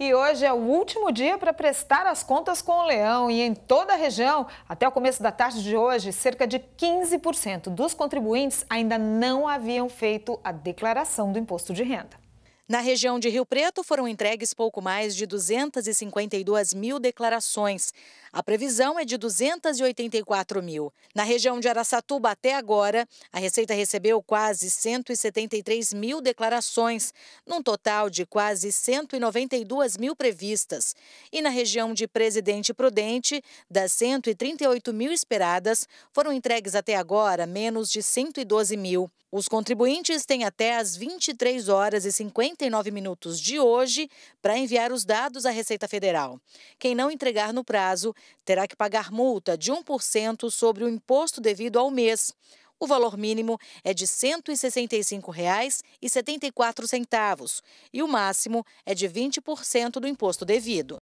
E hoje é o último dia para prestar as contas com o leão e em toda a região, até o começo da tarde de hoje, cerca de 15% dos contribuintes ainda não haviam feito a declaração do imposto de renda. Na região de Rio Preto, foram entregues pouco mais de 252 mil declarações. A previsão é de 284 mil. Na região de Araçatuba, até agora, a Receita recebeu quase 173 mil declarações, num total de quase 192 mil previstas. E na região de Presidente Prudente, das 138 mil esperadas, foram entregues até agora menos de 112 mil. Os contribuintes têm até às 23 horas e 50 59 minutos de hoje para enviar os dados à Receita Federal. Quem não entregar no prazo terá que pagar multa de 1% sobre o imposto devido ao mês. O valor mínimo é de R$ 165,74 e o máximo é de 20% do imposto devido.